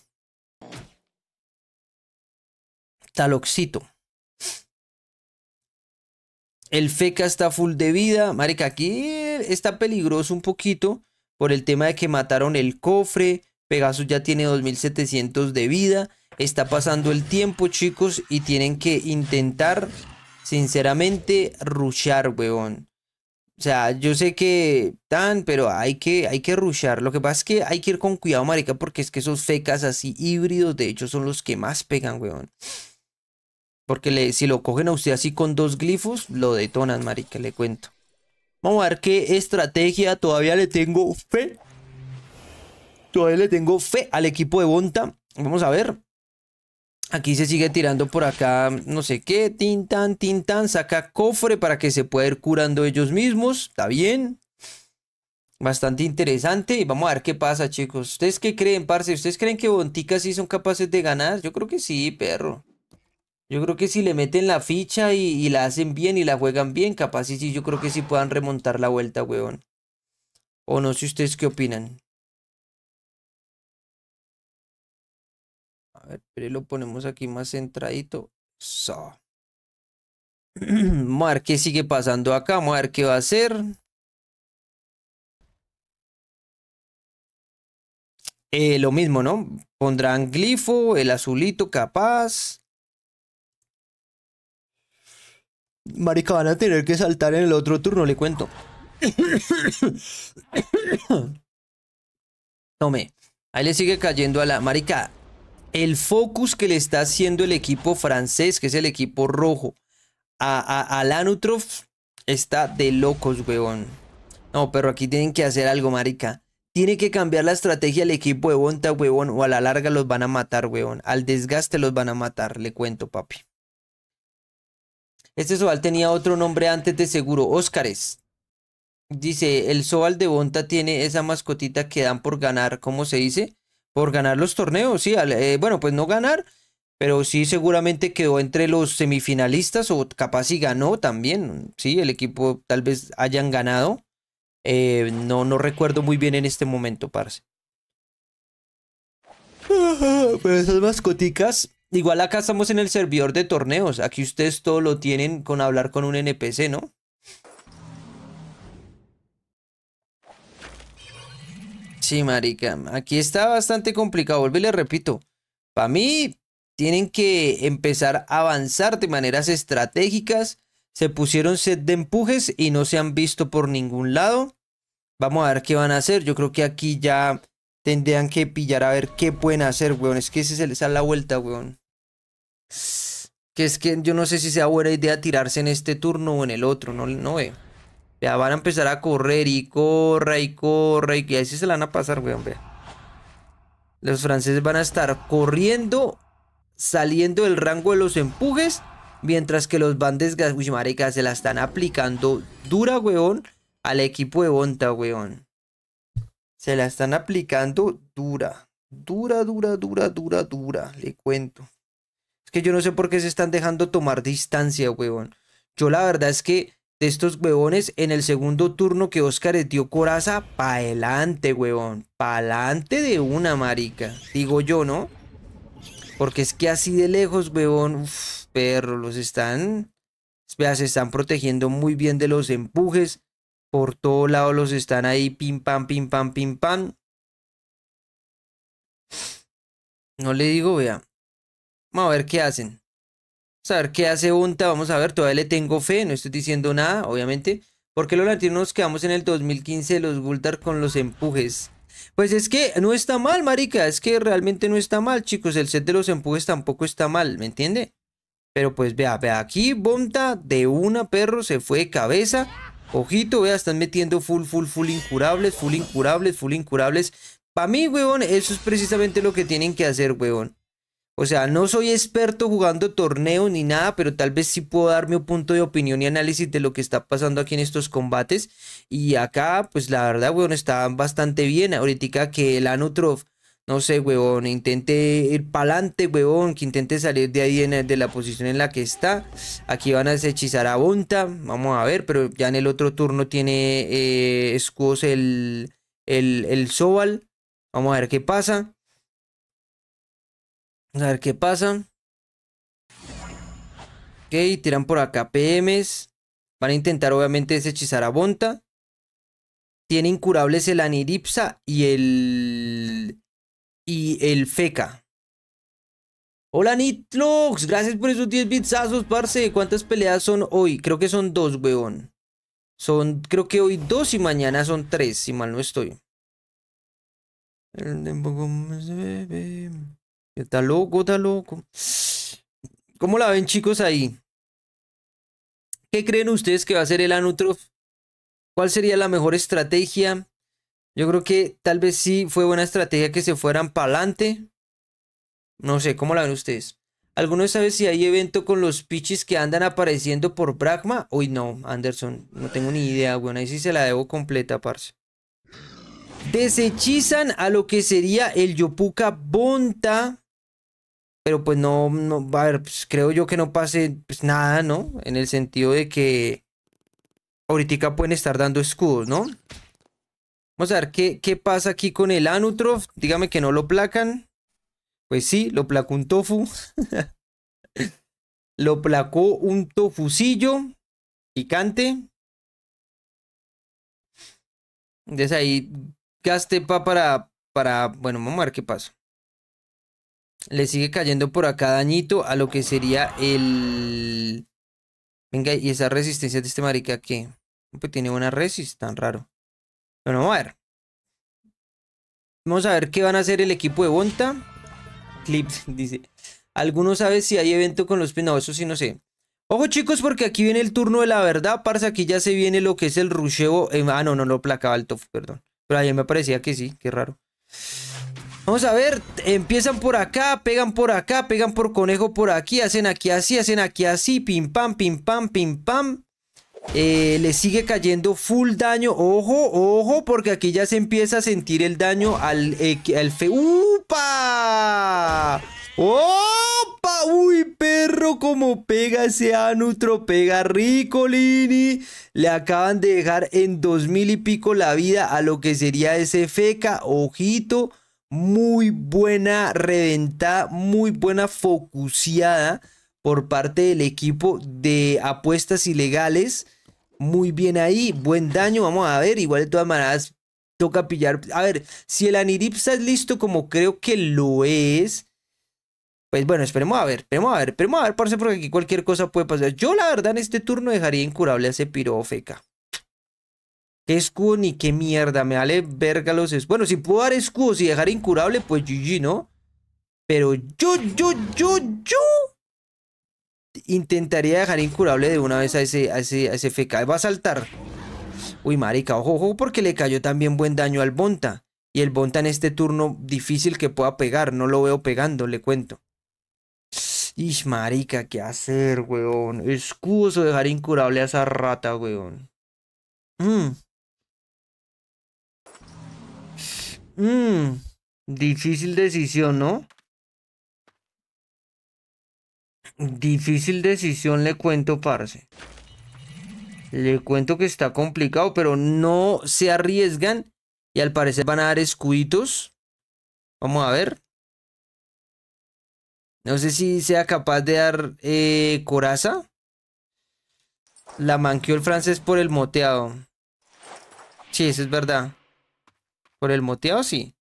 taloxito. El feca está full de vida. Marica, aquí está peligroso un poquito por el tema de que mataron el cofre. Pegasus ya tiene 2700 de vida. Está pasando el tiempo, chicos, y tienen que intentar, sinceramente, rushar, weón. O sea, yo sé que tan, pero hay que, hay que rushar. Lo que pasa es que hay que ir con cuidado, marica, porque es que esos fecas así híbridos, de hecho, son los que más pegan, weón. Porque le, si lo cogen a usted así con dos glifos, lo detonan, marica, le cuento. Vamos a ver qué estrategia todavía le tengo fe. Todavía le tengo fe al equipo de Bonta. Vamos a ver. Aquí se sigue tirando por acá, no sé qué, tintan, tintan, saca cofre para que se pueda ir curando ellos mismos, está bien. Bastante interesante y vamos a ver qué pasa chicos. ¿Ustedes qué creen, parce? ¿Ustedes creen que Bontica sí son capaces de ganar? Yo creo que sí, perro. Yo creo que si le meten la ficha y, la hacen bien y la juegan bien, capaz sí, yo creo que sí puedan remontar la vuelta, weón. O no sé ustedes qué opinan. A ver, pero lo ponemos aquí más centradito. So. Vamos a ver qué sigue pasando acá. Vamos a ver qué va a hacer. Eh, lo mismo, ¿no? Pondrán glifo, el azulito capaz. Marica, van a tener que saltar en el otro turno, le cuento. Tome. Ahí le sigue cayendo a la... Marica, el focus que le está haciendo el equipo francés, que es el equipo rojo, a, a, a está de locos, weón. No, pero aquí tienen que hacer algo, marica. Tiene que cambiar la estrategia el equipo de Bonta, weón, o a la larga los van a matar, weón. Al desgaste los van a matar, le cuento, papi. Este Sobal tenía otro nombre antes de seguro, Óscares. Dice, el Sobal de Bonta tiene esa mascotita que dan por ganar, ¿cómo se dice? Por ganar los torneos, sí. Eh, bueno, pues no ganar, pero sí seguramente quedó entre los semifinalistas o capaz y ganó también, sí, el equipo tal vez hayan ganado. Eh, no, no recuerdo muy bien en este momento, parce. Pero esas mascoticas Igual acá estamos en el servidor de torneos. Aquí ustedes todo lo tienen con hablar con un NPC, ¿no? Sí, marica. Aquí está bastante complicado. Vuelve, y le repito. Para mí, tienen que empezar a avanzar de maneras estratégicas. Se pusieron set de empujes y no se han visto por ningún lado. Vamos a ver qué van a hacer. Yo creo que aquí ya Tendrían que pillar a ver qué pueden hacer, weón. Es que se les da la vuelta, weón. Que es que yo no sé si sea buena idea tirarse en este turno o en el otro, no, no ve. Vea, van a empezar a correr y corre y corre y que así se la van a pasar, weón, vea. Los franceses van a estar corriendo, saliendo del rango de los empujes, mientras que los bandes, uy, se la están aplicando dura, weón, al equipo de Bonta, weón. Se la están aplicando dura, dura, dura, dura, dura, dura, le cuento. Es que yo no sé por qué se están dejando tomar distancia, huevón. Yo la verdad es que de estos huevones en el segundo turno que Oscar dio coraza, Pa' adelante, huevón. adelante de una, marica. Digo yo, ¿no? Porque es que así de lejos, huevón, uf, perro, los están... Vea, se están protegiendo muy bien de los empujes. Por todo lado los están ahí, pim, pam, pim, pam, pim, pam. No le digo, vea. Vamos a ver qué hacen. Vamos a ver qué hace Unta. Vamos a ver, todavía le tengo fe. No estoy diciendo nada, obviamente. Porque los latinos nos quedamos en el 2015 los Guldar con los empujes. Pues es que no está mal, marica. Es que realmente no está mal, chicos. El set de los empujes tampoco está mal, ¿me entiende? Pero pues vea, vea. Aquí Bonta de una perro se fue de cabeza. Ojito, vea, están metiendo full, full, full incurables, full incurables, full incurables. Para mí, weón, eso es precisamente lo que tienen que hacer, weón. O sea, no soy experto jugando torneo ni nada, pero tal vez sí puedo dar mi punto de opinión y análisis de lo que está pasando aquí en estos combates. Y acá, pues la verdad, weón, está bastante bien. Ahorita que el Anutrov no sé, huevón, intente ir pa'lante, huevón, que intente salir de ahí, de la posición en la que está. Aquí van a desechizar a Bonta, vamos a ver, pero ya en el otro turno tiene eh, escudos el, el, el Sobal. Vamos a ver qué pasa. Vamos a ver qué pasa. Ok, tiran por acá PMs. Van a intentar obviamente deshechizar a Bonta. Tiene incurables el Aniripsa y el y el feca. Hola Nitlux, gracias por esos 10 bitsazos, parce. ¿Cuántas peleas son hoy? Creo que son dos, weón. Son, creo que hoy dos y mañana son tres, si mal no estoy. Está loco, está loco. ¿Cómo la ven, chicos, ahí? ¿Qué creen ustedes que va a ser el Anutrof? ¿Cuál sería la mejor estrategia? Yo creo que tal vez sí fue buena estrategia que se fueran para adelante. No sé, ¿cómo la ven ustedes? ¿Alguno sabe si hay evento con los pitches que andan apareciendo por Bragma? Uy, no, Anderson, no tengo ni idea, Bueno, ahí sí se la debo completa, parce. Desechizan a lo que sería el Yopuka Bonta. Pero pues no, no a ver, pues creo yo que no pase pues nada, ¿no? En el sentido de que ahorita pueden estar dando escudos, ¿no? Vamos a ver qué, qué pasa aquí con el Anutrof. Dígame que no lo placan. Pues sí, lo placó un tofu. lo placó un tofucillo picante. Entonces ahí gaste para, para... Bueno, vamos a ver qué pasa. Le sigue cayendo por acá dañito a lo que sería el... Venga, y esa resistencia de este marica qué? Pues tiene una resist, tan raro. Bueno, vamos a ver. Vamos a ver qué van a hacer el equipo de Bonta. Clips, dice. ¿Alguno sabe si hay evento con los eso Sí, no sé. Ojo chicos, porque aquí viene el turno de la verdad, parce. Aquí ya se viene lo que es el rusheo. ah, no, no lo placaba el tofu, perdón. Pero ayer me parecía que sí, qué raro. Vamos a ver, empiezan por acá, pegan por acá, pegan por conejo por aquí, hacen aquí así, hacen aquí así, pim pam, pim pam, pim pam. Eh, le sigue cayendo full daño. Ojo, ojo, porque aquí ya se empieza a sentir el daño al, al fe... ¡Upa! ¡Opa! ¡Uy, perro! Como pega ese anutro, pega Ricolini. Le acaban de dejar en dos mil y pico la vida a lo que sería ese feca. Ojito, muy buena reventada, muy buena focuseada por parte del equipo de apuestas ilegales muy bien ahí. Buen daño, vamos a ver. Igual de todas maneras toca pillar. A ver, si el Aniripsa es listo como creo que lo es. Pues bueno, esperemos a ver, esperemos a ver, esperemos a ver, parce, porque aquí cualquier cosa puede pasar. Yo la verdad en este turno dejaría incurable a ese pirofeca. ¿Qué escudo ni qué mierda? Me vale verga los es Bueno, si puedo dar escudos y dejar incurable, pues GG, ¿no? Pero yo, yo, yo, yo... Intentaría dejar incurable de una vez a ese, ese, ese FK. Va a saltar. Uy, marica, ojo, ojo, porque le cayó también buen daño al Bonta. Y el Bonta en este turno difícil que pueda pegar. No lo veo pegando, le cuento. Ish, marica, ¿qué hacer, weón? Excuso dejar incurable a esa rata, weón. Mmm. Mmm. Difícil decisión, ¿no? Difícil decisión le cuento, parce. Le cuento que está complicado, pero no se arriesgan. Y al parecer van a dar escuditos. Vamos a ver. No sé si sea capaz de dar eh, coraza. La manqueó el francés por el moteado. Sí, eso es verdad. Por el moteado, sí.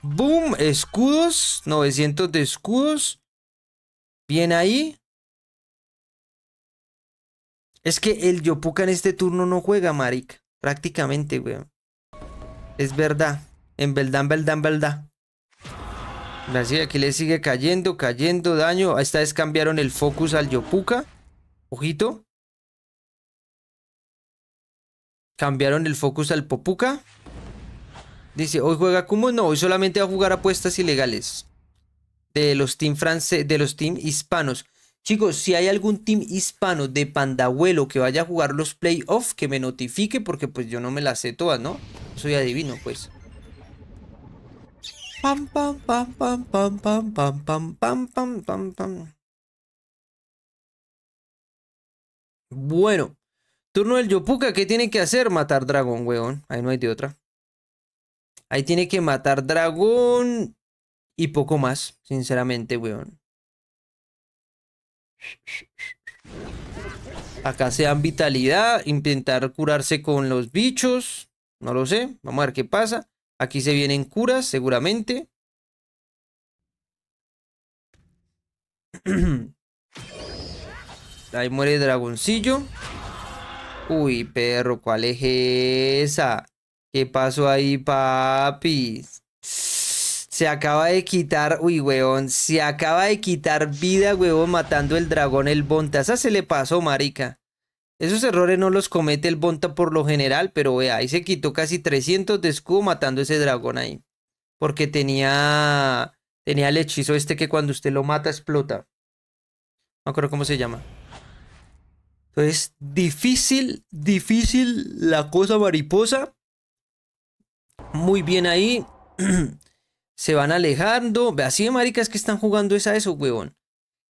Boom, escudos. 900 de escudos. Bien ahí. Es que el Yopuka en este turno no juega, Marik. Prácticamente, weón. Es verdad. En verdad, en verdad, en verdad. Así aquí le sigue cayendo, cayendo daño. Esta vez cambiaron el focus al Yopuka. Ojito. Cambiaron el focus al Popuka. Dice, hoy juega como No, hoy solamente va a jugar apuestas ilegales de los team de los team hispanos. Chicos, si hay algún team hispano de pandahuelo que vaya a jugar los playoffs, que me notifique porque pues yo no me las sé todas, ¿no? Soy adivino, pues. pam pam pam pam pam pam pam pam pam pam. Bueno, turno del Yopuka, ¿qué tiene que hacer? Matar dragón, weón. Ahí no hay de otra. Ahí tiene que matar dragón. Y poco más, sinceramente, weón. Acá se dan vitalidad, intentar curarse con los bichos. No lo sé, vamos a ver qué pasa. Aquí se vienen curas, seguramente. Ahí muere dragoncillo. Uy, perro, ¿cuál es esa? ¿Qué pasó ahí, papi? Se acaba de quitar, uy, weón. Se acaba de quitar vida, weón, matando el dragón el Bonta. Esa se le pasó, marica. Esos errores no los comete el Bonta por lo general, pero vea, ahí se quitó casi 300 de escudo matando ese dragón ahí. Porque tenía, tenía el hechizo este que cuando usted lo mata explota. No acuerdo cómo se llama. Entonces, difícil, difícil la cosa mariposa. Muy bien ahí. se van alejando. Ve, así de maricas que están jugando esa eso, huevón.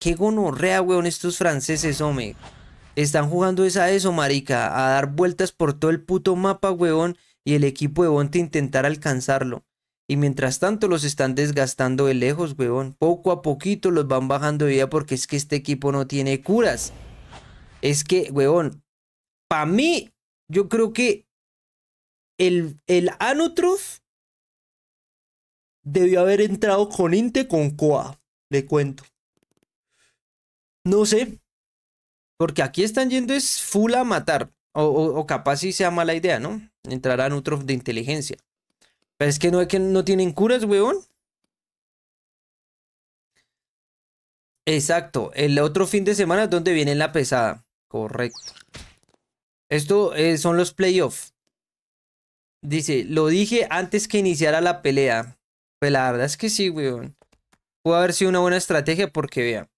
Qué gonorrea, weón, estos franceses, hombre. Están jugando esa eso, marica. A dar vueltas por todo el puto mapa, huevón. Y el equipo de Bonte intentar alcanzarlo. Y mientras tanto los están desgastando de lejos, weón. Poco a poquito los van bajando de vida porque es que este equipo no tiene curas. Es que, weón, para mí, yo creo que el, el debió haber entrado con Inte con Coa, le cuento. No sé, porque aquí están yendo es full a matar, o, capaz si sea mala idea, ¿no? Entrarán otros de inteligencia. Pero es que no, es que no tienen curas, weón. Exacto, el otro fin de semana es donde viene la pesada. Correcto. Esto eh, son los playoffs. Dice, lo dije antes que iniciara la pelea. Pues, la verdad es que sí, weón. Pudo haber sido una buena estrategia porque, vean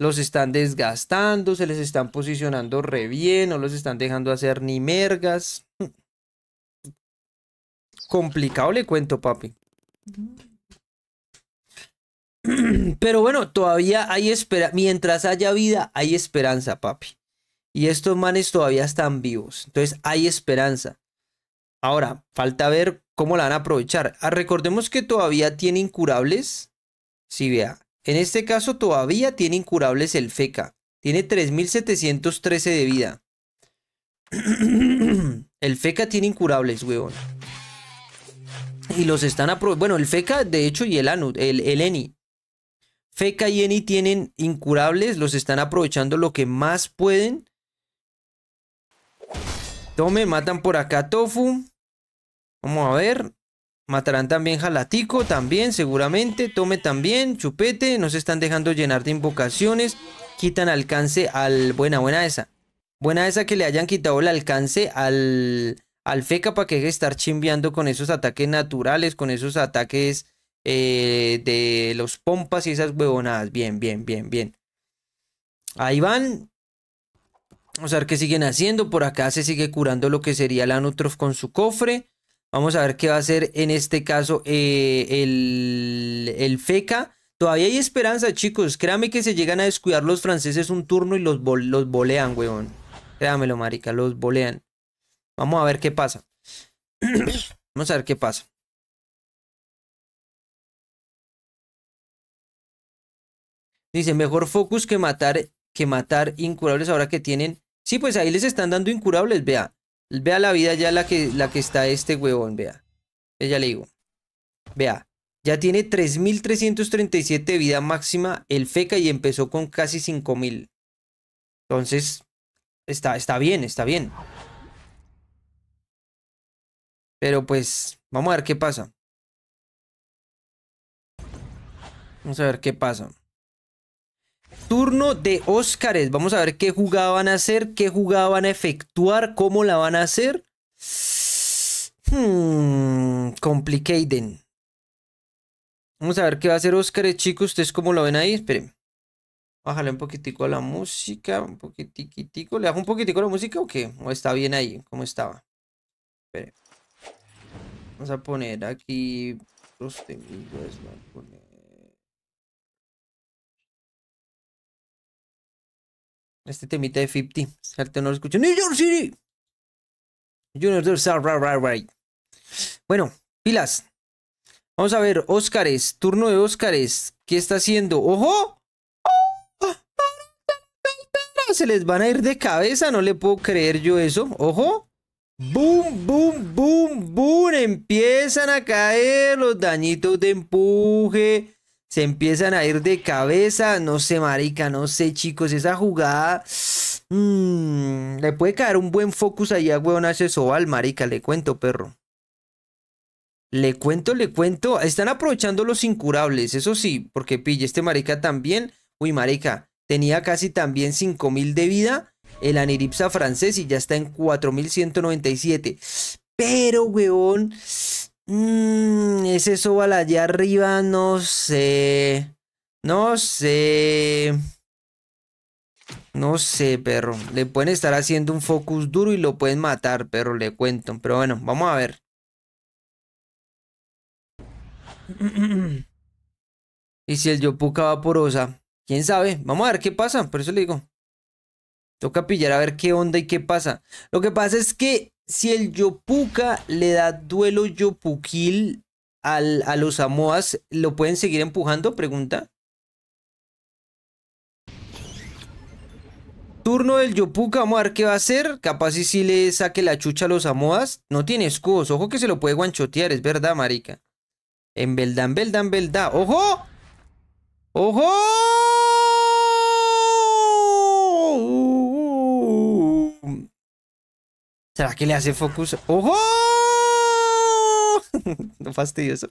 los están desgastando, se les están posicionando re bien, no los están dejando hacer ni mergas. Complicado le cuento, papi. Pero bueno, todavía hay esperanza. Mientras haya vida, hay esperanza, papi. Y estos manes todavía están vivos. Entonces hay esperanza. Ahora, falta ver ¿Cómo la van a aprovechar? Ah, recordemos que todavía tiene incurables. Si sí, vea. En este caso todavía tiene incurables el FECA. Tiene 3713 de vida. el FECA tiene incurables, weón. Y los están aprovechando. Bueno, el FECA, de hecho, y el ANU, el, el ENI. FECA y ENI tienen incurables, los están aprovechando lo que más pueden. Tome, matan por acá Tofu. Vamos a ver. Matarán también Jalatico, también, seguramente. Tome también, Chupete. No se están dejando llenar de invocaciones. Quitan alcance al... Buena, buena esa. Buena esa que le hayan quitado el alcance al... Al feca para que deje de estar chimbeando con esos ataques naturales, con esos ataques eh, de los pompas y esas huevonadas. Bien, bien, bien, bien. Ahí van. o sea qué siguen haciendo. Por acá se sigue curando lo que sería la Nutrof con su cofre. Vamos a ver qué va a hacer en este caso eh, el, FECA. Todavía hay esperanza, chicos. Créame que se llegan a descuidar los franceses un turno y los, los bolean, weón. Créamelo, marica, los bolean. Vamos a ver qué pasa. Vamos a ver qué pasa. Dice, mejor focus que matar, que matar incurables ahora que tienen. Sí, pues ahí les están dando incurables, vea. Vea la vida ya la que, la que está este huevón, vea. Ella le digo. Vea, ya tiene 3.337 de vida máxima el feca y empezó con casi 5.000. Entonces, está, está bien, está bien. Pero pues, vamos a ver qué pasa. Vamos a ver qué pasa turno de Óscares. Vamos a ver qué jugada van a hacer, qué jugada van a efectuar, cómo la van a hacer. Hmm, Vamos a ver qué va a hacer Óscares, chicos. ¿Ustedes cómo lo ven ahí? Esperen. Bájale un poquitico a la música, un poquitico. ¿Le bajo un poquitico a la música o qué? ¿O está bien ahí? ¿Cómo estaba? Esperen. Vamos a poner aquí los temidos. Este temita de 50. Salte no lo escucho. New York City. Junior Bueno, pilas. Vamos a ver, Óscares, turno de Óscares. ¿Qué está haciendo? ¡Ojo! ¡Oh! Se les van a ir de cabeza, no le puedo creer yo eso. ¡Ojo! ¡Boom, boom, boom, boom! Empiezan a caer los dañitos de empuje se empiezan a ir de cabeza. No sé, marica, no sé, chicos. Esa jugada. Mmm, le puede caer un buen focus allá, weón, a ese Sobal, marica. Le cuento, perro. Le cuento, le cuento. Están aprovechando los incurables, eso sí, porque pille este marica también. Uy, marica, tenía casi también 5000 de vida. El Aniripsa francés y ya está en 4197. Pero, weón. Mmm, ese Sobal allá arriba, no sé. No sé. No sé, perro. Le pueden estar haciendo un focus duro y lo pueden matar, perro, le cuento. Pero bueno, vamos a ver. y si el Yopuka va por quién sabe. Vamos a ver qué pasa, por eso le digo. Toca pillar a ver qué onda y qué pasa. Lo que pasa es que si el Yopuka le da duelo Yopukil a los Amoas ¿lo pueden seguir empujando? Pregunta. Turno del Yopuka, vamos a ver qué va a hacer. Capaz si le saque la chucha a los Amoas No tiene escudos, ojo que se lo puede guanchotear, es verdad, marica. En verdad, en verdad, en verdad. ¡Ojo! ¡Ojo! ¿Será que le hace focus? ¡Ojo! no fastidioso.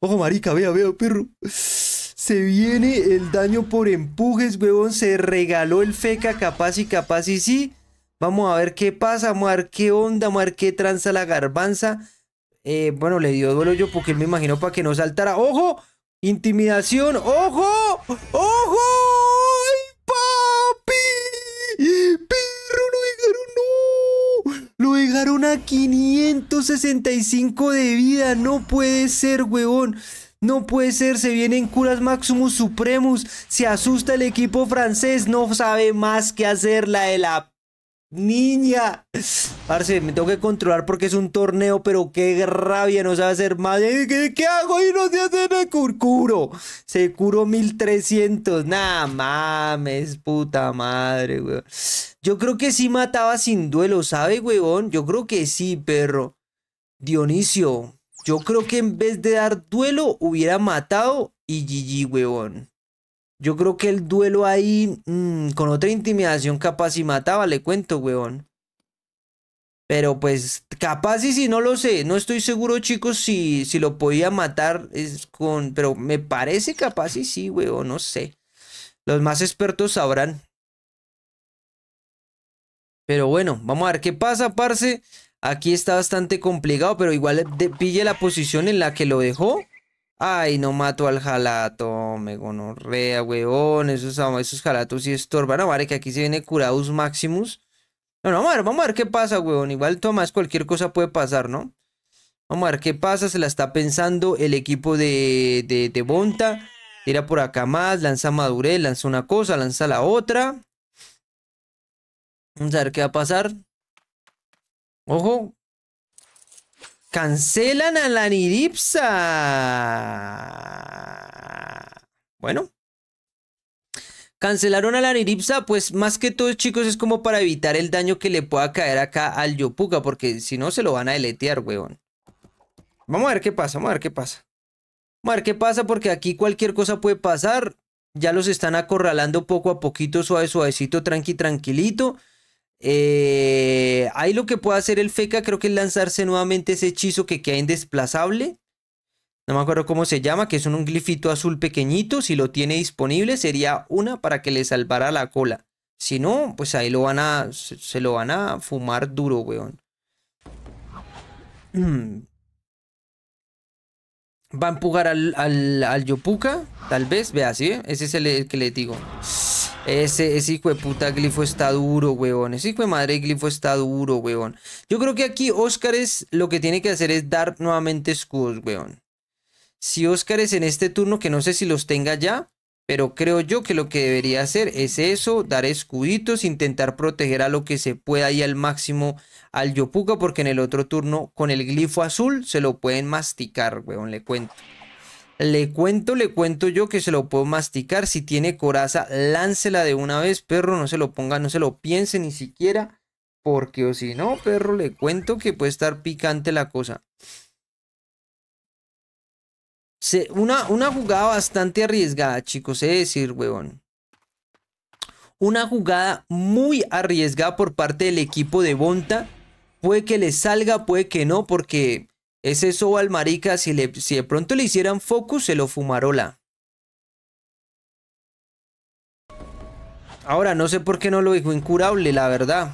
Ojo, marica, vea, vea, perro. Se viene el daño por empujes, huevón. Se regaló el feca, capaz y capaz y sí. Vamos a ver qué pasa, vamos a ver qué onda, vamos a ver qué tranza la garbanza. Eh, bueno, le dio duelo yo porque él me imaginó para que no saltara. ¡Ojo! Intimidación, ¡ojo! ¡Ojo! una 565 de vida. No puede ser, huevón. No puede ser, se vienen curas Maximus Supremus. Se asusta el equipo francés, no sabe más que hacer la de la Niña, parce, me tengo que controlar porque es un torneo, pero qué rabia, no sabe hacer más. ¿Qué, hago? Y no se hace curcuro, se curó 1300. nada, mames, puta madre, weón. Yo creo que sí mataba sin duelo, ¿sabe, huevón? Yo creo que sí, perro. Dionisio, yo creo que en vez de dar duelo, hubiera matado y GG, weón. Yo creo que el duelo ahí mm, con otra intimidación capaz y mataba, le cuento, weón. Pero pues capaz y si no lo sé, no estoy seguro chicos si, si lo podía matar es con... Pero me parece capaz y sí, weón, no sé. Los más expertos sabrán. Pero bueno, vamos a ver qué pasa, parce. Aquí está bastante complicado, pero igual de, pille la posición en la que lo dejó. Ay, no mato al jalato, me gonorrea, weón. Esos, esos jalatos sí estorban. No, vale, que aquí se viene curados Maximus. No, vamos a ver, vamos a ver qué pasa, weón. Igual Tomás, cualquier cosa puede pasar, ¿no? Vamos a ver qué pasa. Se la está pensando el equipo de, de, de Bonta. Tira por acá más, lanza Madurez, lanza una cosa, lanza la otra. Vamos a ver qué va a pasar. Ojo, Cancelan a la Niripsa. Bueno. Cancelaron a la Niripsa, pues más que todo, chicos, es como para evitar el daño que le pueda caer acá al Yopuka, porque si no se lo van a deletear, weón. Vamos a ver qué pasa, vamos a ver qué pasa. Vamos a ver qué pasa, porque aquí cualquier cosa puede pasar. Ya los están acorralando poco a poquito, suave, suavecito, tranqui, tranquilito. Eh, ahí lo que puede hacer el Feca creo que es lanzarse nuevamente ese hechizo que queda indesplazable. No me acuerdo cómo se llama, que es un glifito azul pequeñito. Si lo tiene disponible sería una para que le salvara la cola. Si no, pues ahí lo van a, se, lo van a fumar duro, weón. Va a empujar al, al, Yopuka, tal vez. Vea, ¿sí? Ese es el, el que le digo. Ese, ese hijo de puta glifo está duro, weón. Ese hijo de madre glifo está duro, weón. Yo creo que aquí es lo que tiene que hacer es dar nuevamente escudos, weón. Si es en este turno, que no sé si los tenga ya, pero creo yo que lo que debería hacer es eso, dar escuditos, intentar proteger a lo que se pueda y al máximo al Yopuka, porque en el otro turno con el glifo azul se lo pueden masticar, weón, le cuento. Le cuento, le cuento yo que se lo puedo masticar. Si tiene coraza, láncela de una vez, perro. No se lo ponga, no se lo piense ni siquiera. Porque o si no, perro, le cuento que puede estar picante la cosa. una, una jugada bastante arriesgada, chicos, es decir, huevón. Una jugada muy arriesgada por parte del equipo de Bonta. Puede que le salga, puede que no, porque ese eso, marica, si, le, si de pronto le hicieran focus, se lo fumarola. Ahora, no sé por qué no lo dejó incurable, la verdad.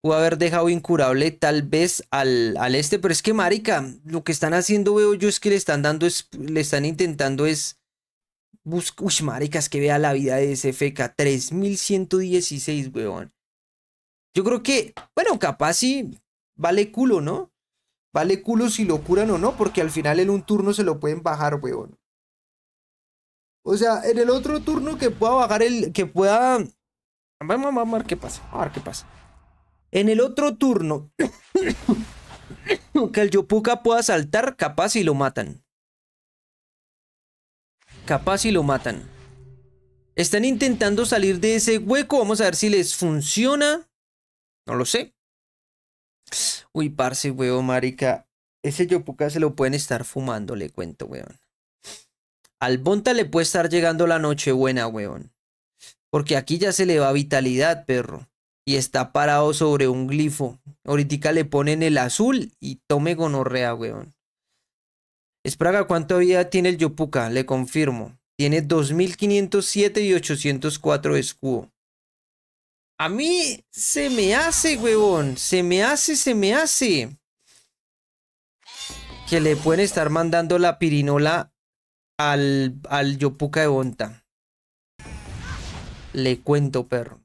Pudo haber dejado incurable tal vez al, al, este, pero es que, marica, lo que están haciendo, veo yo, es que le están dando, le están intentando es... uy, maricas, que vea la vida de ese feca. 3116, weón. Yo creo que, bueno, capaz sí vale culo, ¿no? Vale culo si lo curan o no, porque al final en un turno se lo pueden bajar, weón. O sea, en el otro turno que pueda bajar el. que pueda. Vamos, a ver qué pasa. A ver qué pasa. En el otro turno. que el Yopuka pueda saltar, capaz y lo matan. Capaz y lo matan. Están intentando salir de ese hueco. Vamos a ver si les funciona. No lo sé. Uy, parce, weón, marica. Ese Yopuka se lo pueden estar fumando, le cuento, weón. Al Bonta le puede estar llegando la noche buena, weón. Porque aquí ya se le va vitalidad, perro. Y está parado sobre un glifo. Ahorita le ponen el azul y tome gonorrea, weón. Espraga, ¿cuánto vida tiene el Yopuka? Le confirmo. Tiene 2507 y 804 escudo. A mí se me hace, huevón. Se me hace, se me hace. Que le pueden estar mandando la pirinola al, al Yopuka de Bonta. Le cuento, perro.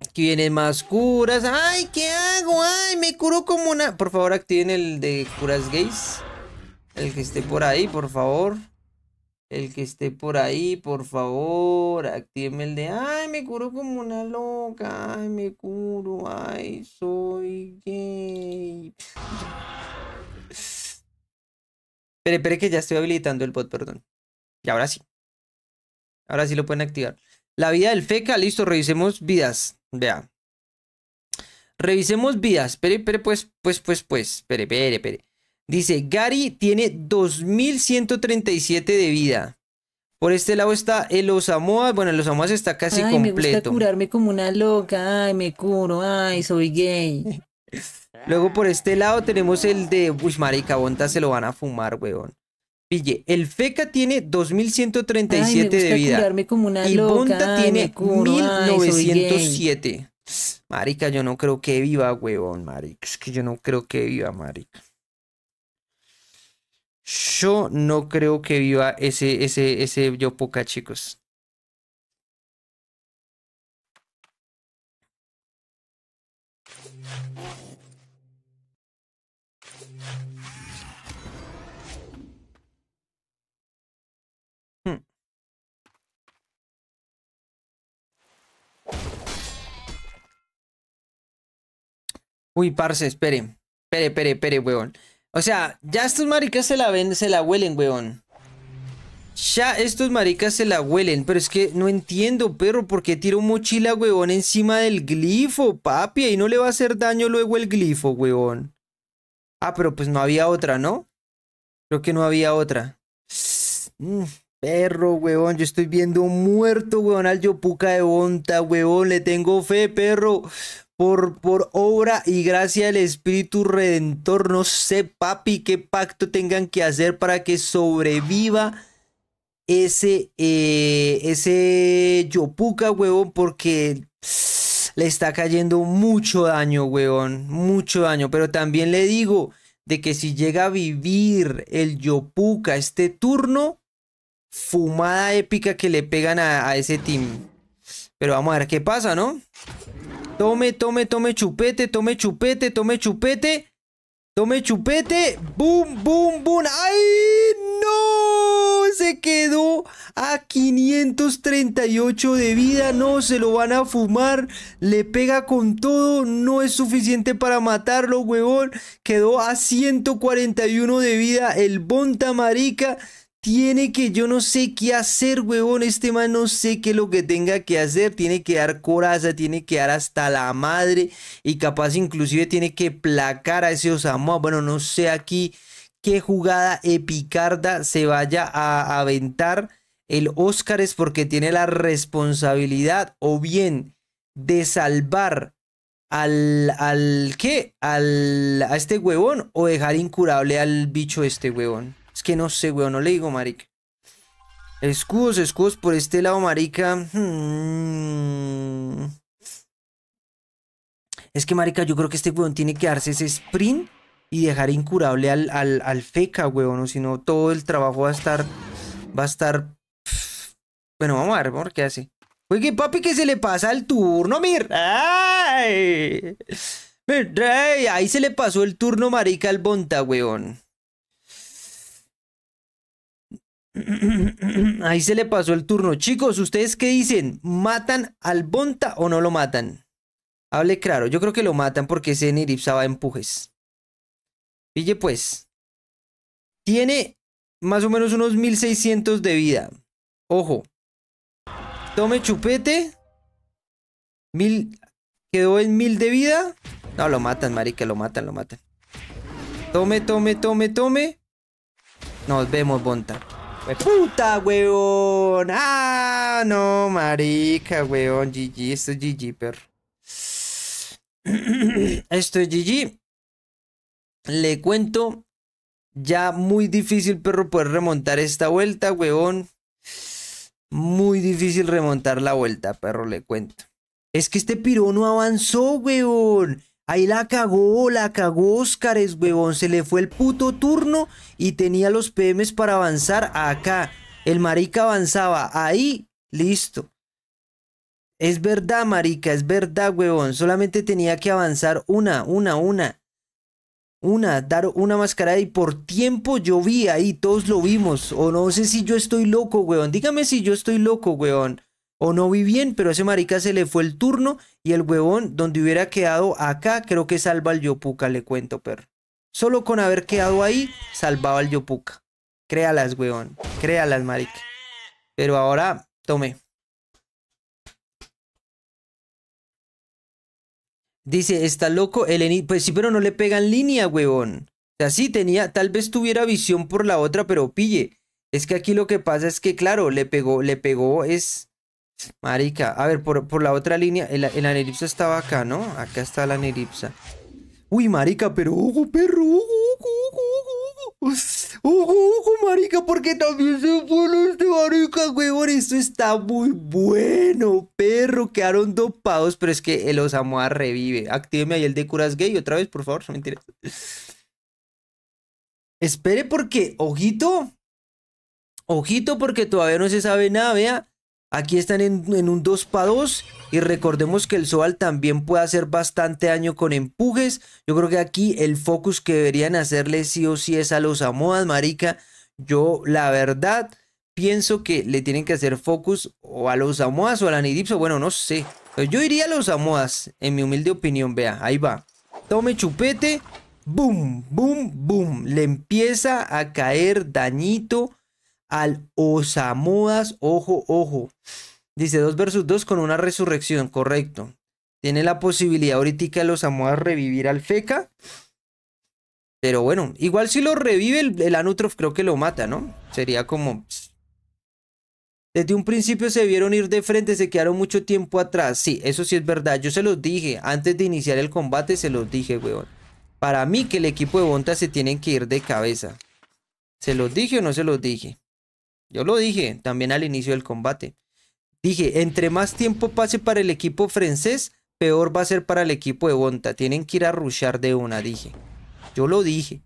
Aquí vienen más curas. ¡Ay, qué hago! ¡Ay, me curó como una! Por favor, activen el de curas gays. El que esté por ahí, por favor. El que esté por ahí, por favor, actívenme el de, ay, me curo como una loca, ay, me curo, ay, soy gay. Espere, espere que ya estoy habilitando el bot, perdón. Y ahora sí. Ahora sí lo pueden activar. La vida del feca, listo, revisemos vidas. Vea. Revisemos vidas. Espere, espere, pues, pues, pues, pues. Espere, espere, espere. Dice, Gary tiene 2.137 de vida. Por este lado está el Osamoa. Bueno, el Osamoa está casi Ay, Me gusta curarme como una loca. Ay, me curo. Ay, soy gay. Luego por este lado tenemos el de... Uy, marica, bonta se lo van a fumar, weón. Pille, el Feca tiene 2137 de vida. me gusta Curarme como una y Bonta tiene 1907. marica, yo no creo que viva, weón, marica. Es que yo no creo que viva, marica. Yo no creo que viva ese, ese, ese yo poca chicos. Hmm. Uy, parce, espere. Espere, espere, espere, weón. O sea, ya estos maricas se la ven, se la huelen, weón. Ya estos maricas se la huelen, pero es que no entiendo, perro, ¿por qué tiró mochila, weón, encima del glifo, papi? Y no le va a hacer daño luego el glifo, weón. Ah, pero pues no había otra, ¿no? Creo que no había otra. Mm, perro, weón, yo estoy viendo muerto, weón, al Yopuca de Bonta, weón, le tengo fe, perro por, obra y gracia del Espíritu Redentor. No sé, papi, qué pacto tengan que hacer para que sobreviva ese, Yopuka, eh, ese huevón, porque le está cayendo mucho daño, huevón, mucho daño. Pero también le digo de que si llega a vivir el Yopuka este turno, fumada épica que le pegan a ese team. Pero vamos a ver qué pasa, ¿no? Tome, tome, tome chupete, tome chupete, tome chupete. Tome chupete. ¡Bum, boom, boom, boom, ay no! Se quedó a 538 de vida. No, se lo van a fumar. Le pega con todo. No es suficiente para matarlo, huevón. Quedó a 141 de vida el Bonta Marica tiene que, yo no sé qué hacer, huevón. Este man no sé qué es lo que tenga que hacer. Tiene que dar coraza, tiene que dar hasta la madre. Y capaz inclusive tiene que placar a ese Osamoa. Bueno, no sé aquí qué jugada epicarda se vaya a aventar el Oscar es porque tiene la responsabilidad o bien de salvar al, al ¿qué? Al, a este huevón o dejar incurable al bicho este huevón. Es que no sé, weón, no le digo, marica. Escudos, escudos por este lado, marica. Hmm. Es que, marica, yo creo que este weón tiene que darse ese sprint y dejar incurable al, al, al feca, weón. O si no, todo el trabajo va a estar... Va a estar... Bueno, vamos a ver, vamos a ver qué hace. Oye, papi, que se le pasa el turno, mir. ¡Ay! Ahí se le pasó el turno, marica, al Bonta, weón. Ahí se le pasó el turno. Chicos, ¿ustedes qué dicen? ¿Matan al Bonta o no lo matan? Hable claro. Yo creo que lo matan porque ese Niripsa empujes. Pille pues. Tiene más o menos unos 1600 de vida. Ojo. Tome chupete. Mil. Quedó en mil de vida. No, lo matan, marica. Lo matan, lo matan. Tome, tome, tome, tome. Nos vemos, Bonta. ¡Puta, weón! ¡Ah, no, marica, weón! GG, esto es GG, perro. Esto es GG. Le cuento. Ya muy difícil, perro, poder remontar esta vuelta, weón. Muy difícil remontar la vuelta, perro, le cuento. Es que este piro no avanzó, weón. Ahí la cagó, la cagó Óscares, huevón. Se le fue el puto turno y tenía los PMs para avanzar acá. El marica avanzaba ahí, listo. Es verdad, marica, es verdad, huevón. Solamente tenía que avanzar una, una, una. Una, dar una mascarada y por tiempo yo vi ahí, todos lo vimos. O no sé si yo estoy loco, huevón. Dígame si yo estoy loco, huevón o no vi bien, pero a ese marica se le fue el turno y el huevón donde hubiera quedado acá, creo que salva al Yopuca, le cuento, perro. Solo con haber quedado ahí, salvaba al Yopuca. Créalas, huevón. Créalas, marica. Pero ahora, tome. Dice, está loco, Eleni. Pues sí, pero no le pegan línea, huevón. O sea, sí, tenía, tal vez tuviera visión por la otra, pero pille. Es que aquí lo que pasa es que, claro, le pegó, le pegó, es Marica, a ver, por, por la otra línea, el, el, estaba acá, ¿no? Acá está la anelipsa. Uy, marica, pero ojo, perro, ojo, ojo, ojo, ojo, ojo, marica, porque también se fue este marica, huevón, esto está muy bueno, perro, quedaron dopados, pero es que el Osamoa revive. Actívenme ahí el de curas gay otra vez, por favor, no mentiras. Espere porque, ojito, ojito porque todavía no se sabe nada, vea. Aquí están en, un 2 para 2 y recordemos que el Soal también puede hacer bastante daño con empujes. Yo creo que aquí el focus que deberían hacerle sí o sí es a los amoas, marica. Yo la verdad pienso que le tienen que hacer focus o a los amoas o a la Nidipso. Bueno, no sé. yo iría a los amoas. en mi humilde opinión. Vea, ahí va. Tome chupete. Boom, boom, boom. Le empieza a caer dañito al Osamodas. Ojo, ojo. Dice 2 versus 2 con una resurrección, correcto. Tiene la posibilidad ahorita el Osamodas revivir al Feca. Pero bueno, igual si lo revive el, el Anutrof creo que lo mata, ¿no? Sería como... Desde un principio se vieron ir de frente, se quedaron mucho tiempo atrás. Sí, eso sí es verdad. Yo se los dije, antes de iniciar el combate se los dije, weón. Para mí que el equipo de Bonta se tienen que ir de cabeza. ¿Se los dije o no se los dije? Yo lo dije también al inicio del combate. Dije, entre más tiempo pase para el equipo francés, peor va a ser para el equipo de Bonta. Tienen que ir a rushar de una, dije. Yo lo dije.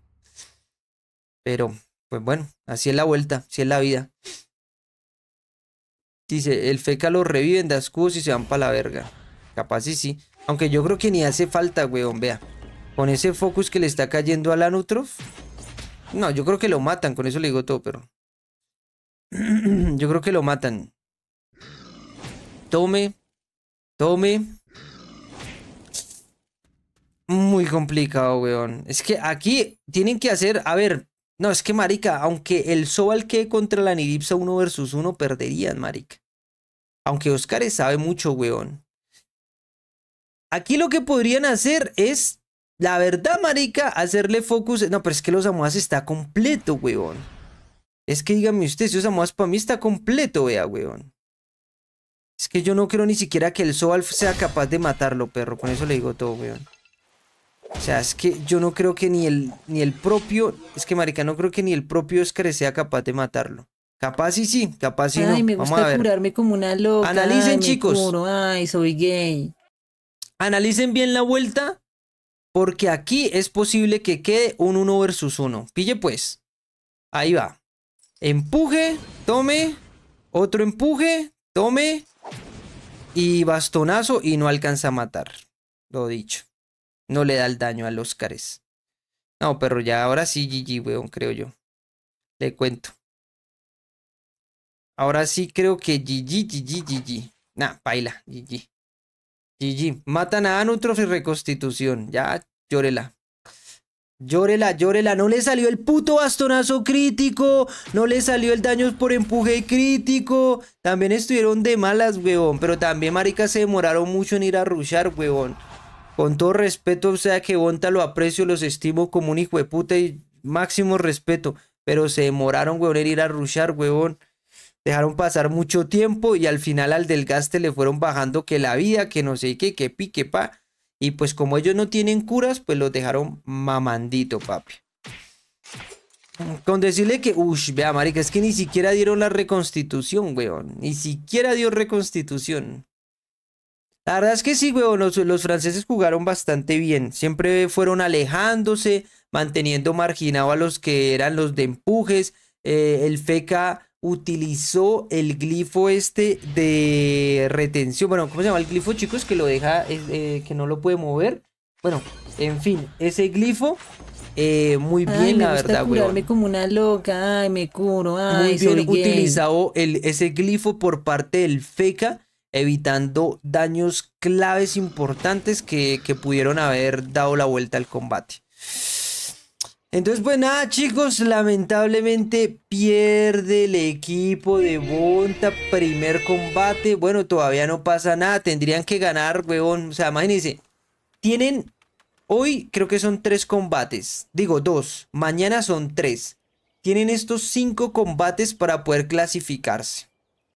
Pero, pues bueno, así es la vuelta, así es la vida. Dice, el feca lo reviven, de escudos y se van para la verga. Capaz y sí. Aunque yo creo que ni hace falta, weón, vea. Con ese focus que le está cayendo a la Nutrof. No, yo creo que lo matan, con eso le digo todo, pero... Yo creo que lo matan. Tome. Tome. Muy complicado, weón. Es que aquí tienen que hacer... A ver, no, es que marica, aunque el Sobal que contra la Nidipsa 1 versus 1 perderían, marica. Aunque Oscar sabe mucho, weón. Aquí lo que podrían hacer es, la verdad, marica, hacerle focus... No, pero es que los Amuas está completo, weón. Es que dígame usted, si esa para mí está completo, vea, weón. Es que yo no creo ni siquiera que el Soalf sea capaz de matarlo, perro. Con eso le digo todo, weón. O sea, es que yo no creo que ni el, ni el propio... Es que, marica, no creo que ni el propio Oscar sea capaz de matarlo. Capaz y sí, capaz y no. Ay, me gusta Vamos a curarme como una loca. Analicen, chicos. Ay, soy gay. Analicen bien la vuelta. Porque aquí es posible que quede un 1 versus 1. Pille pues. Ahí va. Empuje, tome, otro empuje, tome y bastonazo y no alcanza a matar. Lo dicho. No le da el daño al los No, pero ya ahora sí GG, weón, creo yo. Le cuento. Ahora sí creo que GG, GG, GG. Nah, baila, GG. GG. Matan a Anutrof y reconstitución. Ya, llórela. Llórela, llórela, no le salió el puto bastonazo crítico, no le salió el daño por empuje crítico, también estuvieron de malas, huevón pero también maricas se demoraron mucho en ir a rushar, huevón Con todo respeto, o sea que Bonta lo aprecio, los estimo como un hijo de puta y máximo respeto, pero se demoraron, weón, en ir a rushar, huevón Dejaron pasar mucho tiempo y al final al delgaste le fueron bajando que la vida, que no sé qué, que pique, pa. Y pues como ellos no tienen curas, pues los dejaron mamandito, papi. Con decirle que, uff, vea, marica, es que ni siquiera dieron la reconstitución, weón. Ni siquiera dio reconstitución. La verdad es que sí, weón, los, franceses jugaron bastante bien. Siempre fueron alejándose, manteniendo marginado a los que eran los de empujes. Eh, el FECA utilizó el glifo este de retención. Bueno, ¿cómo se llama el glifo, chicos? Que lo deja, eh, eh, que no lo puede mover. Bueno, en fin, ese glifo eh, muy bien, la verdad, curarme como una loca. Ay, me curo. muy bien utilizado el, ese glifo por parte del FECA, evitando daños claves importantes que, que pudieron haber dado la vuelta al combate. Entonces, pues nada, chicos, lamentablemente pierde el equipo de Bonta. Primer combate. Bueno, todavía no pasa nada. Tendrían que ganar, weón. O sea, imagínense. Tienen. Hoy creo que son tres combates. Digo, dos. Mañana son tres. Tienen estos cinco combates para poder clasificarse.